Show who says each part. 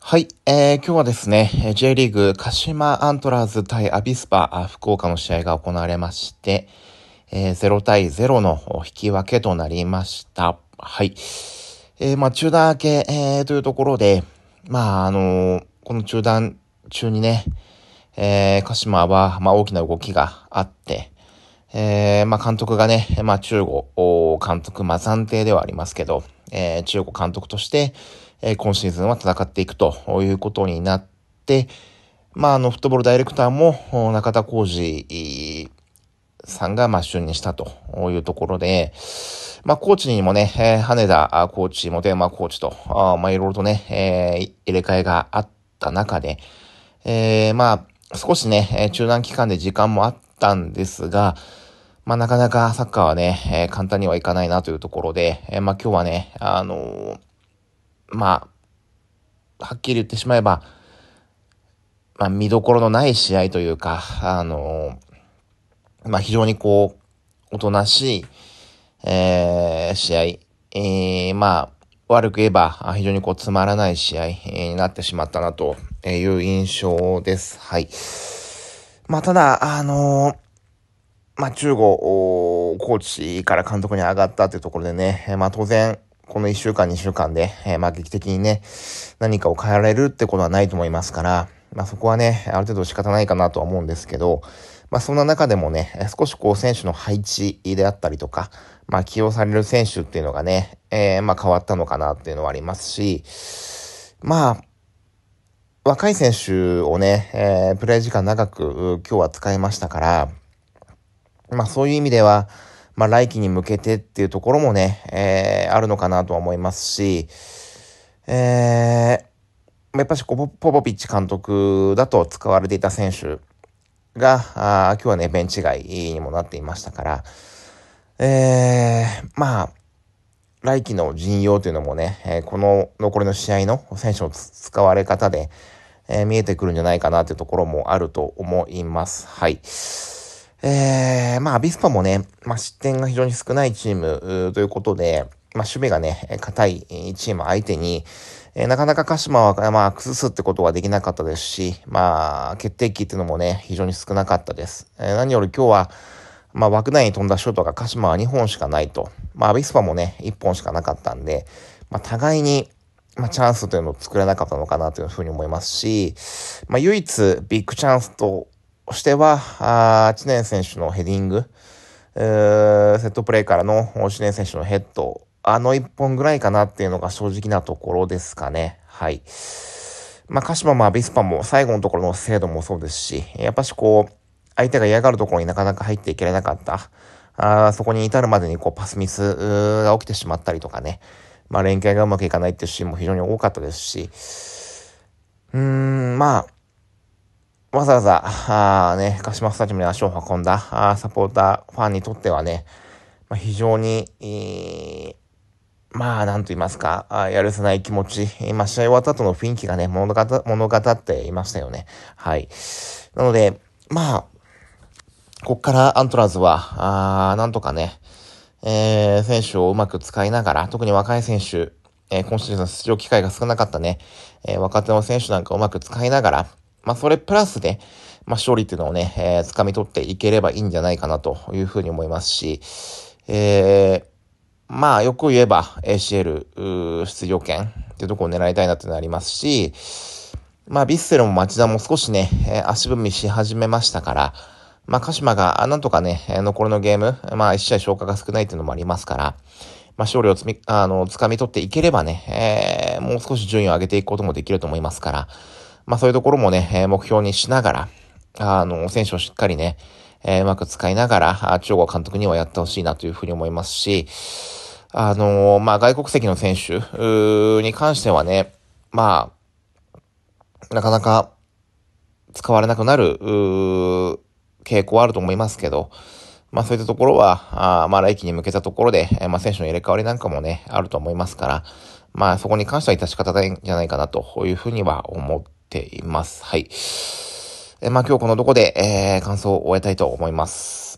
Speaker 1: はい、えー、今日はですね、J リーグ鹿島アントラーズ対アビスパ福岡の試合が行われまして、えー、0対0の引き分けとなりました。はい。えー、まあ中断明け、えー、というところで、まああのー、この中断中にね、え鹿島は、まあ大きな動きがあって、えー、まあ、監督がね、まあ、中国監督、まあ、暫定ではありますけど、えー、中国監督として、えー、今シーズンは戦っていくということになって、まあ、あの、フットボールダイレクターも、中田浩二さんが、まあ、就任したというところで、まあ、コーチにもね、えー、羽田コーチ、元山コーチと、あまあ、いろいろとね、えー、入れ替えがあった中で、えー、まあ、少しね、中断期間で時間もあったんですが、まあ、なかなかサッカーはね、えー、簡単にはいかないなというところで、えー、まあ、今日はね、あのー、まあ、はっきり言ってしまえば、まあ、見どころのない試合というか、あのまあ、非常にこう、おとなしい、え試合、えまあ、悪く言えば、非常にこう、つまらない試合になってしまったなという印象です。はい。まあ、ただ、あのーまあ、中後、コーチから監督に上がったというところでね、えまあ、当然、この1週間、2週間で、えー、まあ、劇的にね、何かを変えられるってことはないと思いますから、まあ、そこはね、ある程度仕方ないかなとは思うんですけど、まあ、そんな中でもね、少しこう選手の配置であったりとか、まあ、起用される選手っていうのがね、えー、まあ、変わったのかなっていうのはありますし、まあ、若い選手をね、えー、プレイ時間長く今日は使いましたから、まあそういう意味では、まあ来季に向けてっていうところもね、えー、あるのかなとは思いますし、えー、やっぱしポポピッチ監督だと使われていた選手が、あ今日はね、ベンチ外にもなっていましたから、えー、まあ、来季の陣容というのもね、えー、この残りの試合の選手の使われ方で、えー、見えてくるんじゃないかなというところもあると思います。はい。えー、まあ、アビスパもね、まあ、失点が非常に少ないチームということで、まあ、守備がね、硬いチーム相手に、えー、なかなか鹿島は、まあ、崩すってことはできなかったですし、まあ、決定機っていうのもね、非常に少なかったです。えー、何より今日は、まあ、枠内に飛んだショートが鹿島は2本しかないと。まあ、アビスパもね、1本しかなかったんで、まあ、互いに、まあ、チャンスというのを作れなかったのかなというふうに思いますし、まあ、唯一ビッグチャンスとしては、あ知念選手のヘディング、えー、セットプレーからの知念選手のヘッド、あの一本ぐらいかなっていうのが正直なところですかね。はい。まあ、鹿島もアビスパも最後のところの精度もそうですし、やっぱしこう、相手が嫌がるところになかなか入っていけれなかった。あそこに至るまでにこうパスミスが起きてしまったりとかね。まあ、連携がうまくいかないっていうシーンも非常に多かったですし、うーん、まあ、わざわざ、あね、鹿島スタジアムに足を運んだあサポーター、ファンにとってはね、まあ、非常に、えー、まあ、なんと言いますか、あやるせない気持ち、今、試合終わった後の雰囲気がね、物語、物語っていましたよね。はい。なので、まあ、こっからアントラーズは、あなんとかね、えー、選手をうまく使いながら、特に若い選手、えー、今シーズン出場機会が少なかったね、えー、若手の選手なんかをうまく使いながら、まあ、それプラスで、まあ、勝利っていうのをね、えー、掴み取っていければいいんじゃないかなというふうに思いますし、えー、まあ、よく言えば ACL 出場権っていうところを狙いたいなってなりますし、まあ、ビッセルも町田も少しね、足踏みし始めましたから、まあ、鹿島が、なんとかね、残りのゲーム、まあ、一試合消化が少ないっていうのもありますから、まあ、勝利をつみ、あの、掴み取っていければね、えー、もう少し順位を上げていくこともできると思いますから、まあそういうところもね、目標にしながら、あの、選手をしっかりね、えー、うまく使いながら、中国監督にはやってほしいなというふうに思いますし、あのー、まあ、外国籍の選手に関してはね、まあ、なかなか使われなくなる傾向はあると思いますけど、まあそういったところは、あまあ来季に向けたところで、えー、まあ選手の入れ替わりなんかもね、あると思いますから、まあそこに関しては致し方ないんじゃないかなというふうには思っています。はい。えー、まあ今日このとこで、えー、感想を終えたいと思います。